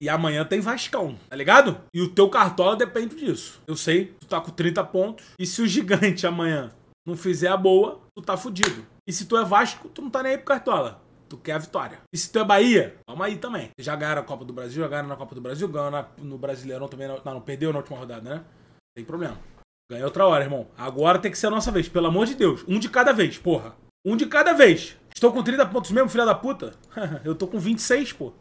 E amanhã tem Vascão, tá ligado? E o teu cartola depende disso. Eu sei, tu tá com 30 pontos. E se o gigante amanhã não fizer a boa, tu tá fudido. E se tu é Vasco, tu não tá nem aí pro cartola. Tu quer a vitória. E se tu é Bahia, vamos aí também. Já ganharam a Copa do Brasil, já ganharam na Copa do Brasil, ganharam no Brasileirão também. Não, não, perdeu na última rodada, né? Não tem problema. Ganha outra hora, irmão. Agora tem que ser a nossa vez, pelo amor de Deus. Um de cada vez, porra. Um de cada vez. Estou com 30 pontos mesmo, filha da puta? eu tô com 26, pô.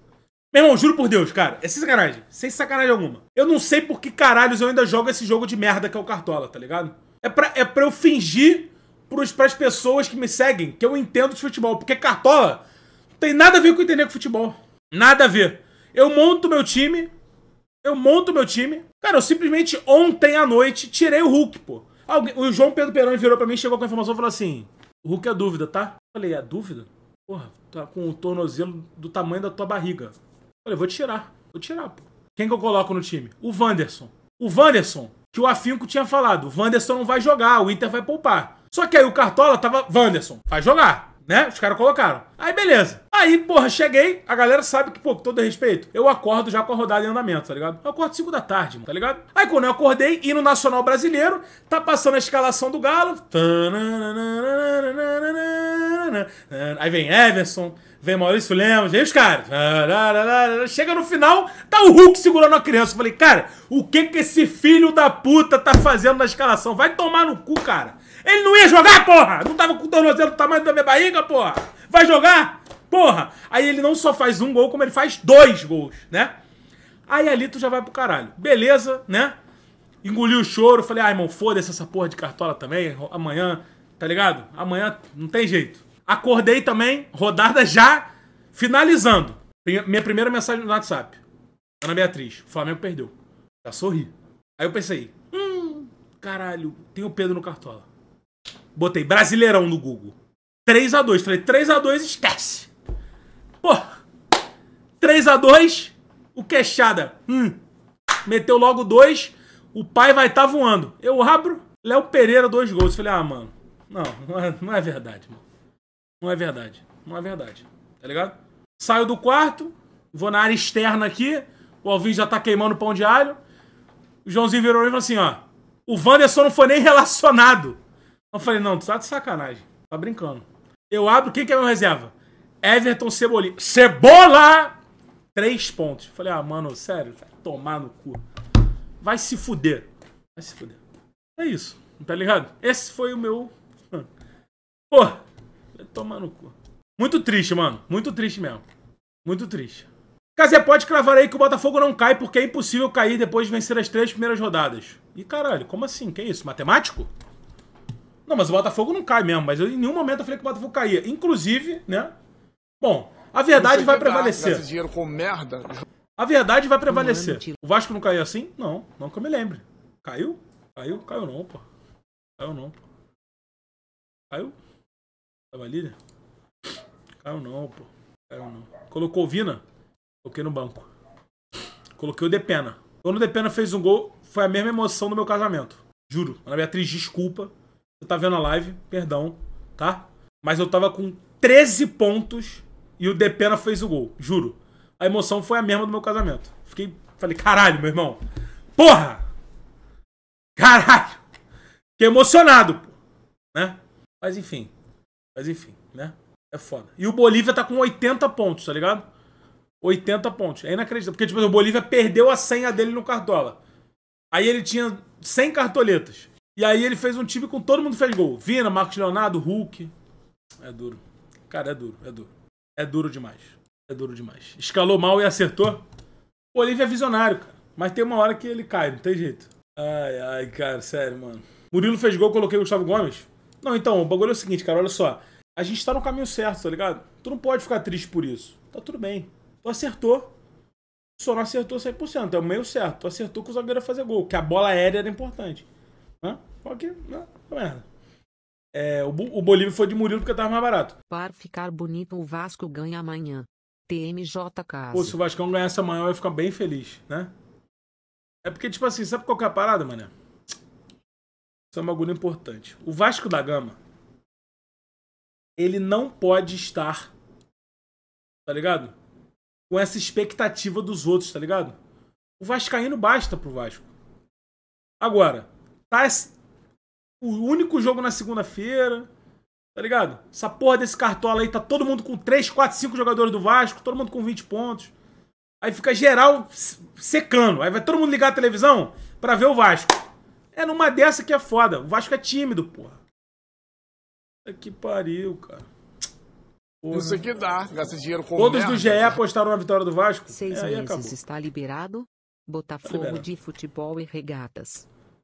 Meu irmão, juro por Deus, cara, é sem sacanagem, sem sacanagem alguma. Eu não sei por que caralhos eu ainda jogo esse jogo de merda que é o Cartola, tá ligado? É pra, é pra eu fingir pros, pras pessoas que me seguem que eu entendo de futebol, porque Cartola não tem nada a ver com entender com futebol. Nada a ver. Eu monto meu time, eu monto meu time. Cara, eu simplesmente ontem à noite tirei o Hulk, pô. Alguém, o João Pedro Peroni virou pra mim, chegou com a informação e falou assim: o Hulk é dúvida, tá? Eu falei, é dúvida? Porra, tá com o tornozelo do tamanho da tua barriga. Falei, vou tirar. Vou tirar, pô. Quem que eu coloco no time? O Wanderson. O Wanderson, que o Afinco tinha falado. O Wanderson não vai jogar, o Inter vai poupar. Só que aí o Cartola tava. Wanderson, vai jogar. Né? Os caras colocaram. Aí, beleza. Aí, porra, cheguei. A galera sabe que, pô, com todo respeito, eu acordo já com a rodada em andamento, tá ligado? Eu acordo 5 da tarde, mano, tá ligado? Aí, quando eu acordei, e no Nacional Brasileiro, tá passando a escalação do Galo. Tananana né? Ah, aí vem Everson, vem Maurício Lemos, vem os caras. Ah, Chega no final, tá o Hulk segurando a criança. Eu falei, cara, o que que esse filho da puta tá fazendo na escalação? Vai tomar no cu, cara. Ele não ia jogar, porra! Não tava com o tornozelo do tamanho da minha barriga, porra! Vai jogar? Porra! Aí ele não só faz um gol, como ele faz dois gols, né? Aí ali tu já vai pro caralho. Beleza, né? Engoli o choro, falei, ai, ah, irmão, foda-se essa porra de cartola também. Amanhã, tá ligado? Amanhã não tem jeito. Acordei também, rodada já finalizando. Minha primeira mensagem no WhatsApp. Ana Beatriz, o Flamengo perdeu. Já sorri. Aí eu pensei, hum, caralho, tem o Pedro no Cartola. Botei Brasileirão no Google. 3x2. Falei, 3x2, esquece. Pô, 3x2, o queixada. Hum, meteu logo dois, o pai vai estar tá voando. Eu abro, Léo Pereira, dois gols. Falei, ah, mano, não, não é, não é verdade, mano. Não é verdade. Não é verdade. Tá ligado? Saio do quarto, vou na área externa aqui. O Alvin já tá queimando pão de alho. O Joãozinho virou e falou assim: ó. O Wanderson não foi nem relacionado. Eu falei: não, tu tá de sacanagem. Tá brincando. Eu abro, quem que é meu reserva? Everton Cebolinha. Cebola! Três pontos. Eu falei: ah, mano, sério, vai tomar no cu. Vai se fuder. Vai se fuder. É isso, tá ligado? Esse foi o meu. Hum. Pô, Tomar no cu. Muito triste, mano. Muito triste mesmo. Muito triste. Casé, pode cravar aí que o Botafogo não cai porque é impossível cair depois de vencer as três primeiras rodadas. E caralho, como assim? Que isso? Matemático? Não, mas o Botafogo não cai mesmo. Mas eu, em nenhum momento eu falei que o Botafogo caía. Inclusive, né? Bom, a verdade vai prevalecer. dinheiro com merda. A verdade vai prevalecer. É o Vasco não caiu assim? Não, não que eu me lembre. Caiu? Caiu? Caiu não, pô. Caiu não, pô. Caiu? Cavalilha? Caiu não, pô. Caiu não. Colocou o Vina? Coloquei no banco. Coloquei o Depena. Quando o Depena fez um gol, foi a mesma emoção do meu casamento. Juro. Ana Beatriz, desculpa. Você tá vendo a live, perdão, tá? Mas eu tava com 13 pontos e o Depena fez o gol, juro. A emoção foi a mesma do meu casamento. Fiquei. Falei, caralho, meu irmão. Porra! Caralho! Fiquei emocionado, pô. Né? Mas enfim. Mas enfim, né? É foda. E o Bolívia tá com 80 pontos, tá ligado? 80 pontos. É inacreditável. Porque, tipo, assim, o Bolívia perdeu a senha dele no Cartola. Aí ele tinha 100 cartoletas. E aí ele fez um time com todo mundo fez gol. Vina, Marcos Leonardo, Hulk. É duro. Cara, é duro, é duro. É duro demais. É duro demais. Escalou mal e acertou. O Bolívia é visionário, cara. Mas tem uma hora que ele cai, não tem jeito. Ai, ai, cara, sério, mano. Murilo fez gol, coloquei o Gustavo Gomes. Não, então, o bagulho é o seguinte, cara, olha só. A gente tá no caminho certo, tá ligado? Tu não pode ficar triste por isso. Tá tudo bem. Tu acertou. Só não acertou 100%. É o meio certo. Tu acertou que o zagueiro ia fazer gol. Que a bola aérea era importante. Hã? Só que, não, né, tá merda. É, o, o Bolívia foi de Murilo porque tava mais barato. Para ficar bonito, o Vasco ganha amanhã. TMJK. Pô, se o Vascão ganhasse amanhã, eu ia ficar bem feliz, né? É porque, tipo assim, sabe qual que é a parada, mano? Isso é um bagulho importante. O Vasco da Gama, ele não pode estar, tá ligado? Com essa expectativa dos outros, tá ligado? O Vascaíno basta pro Vasco. Agora, tá esse... o único jogo na segunda-feira, tá ligado? Essa porra desse cartola aí, tá todo mundo com 3, 4, 5 jogadores do Vasco, todo mundo com 20 pontos. Aí fica geral secando. Aí vai todo mundo ligar a televisão para ver o Vasco. É numa dessa que é foda. O Vasco é tímido, porra. É que pariu, cara. Porra. Isso aqui dá, gasta dinheiro com Todos merda. do GE apostaram na vitória do Vasco. Seis é, meses está liberado. Tá Botafogo tá de futebol e regatas.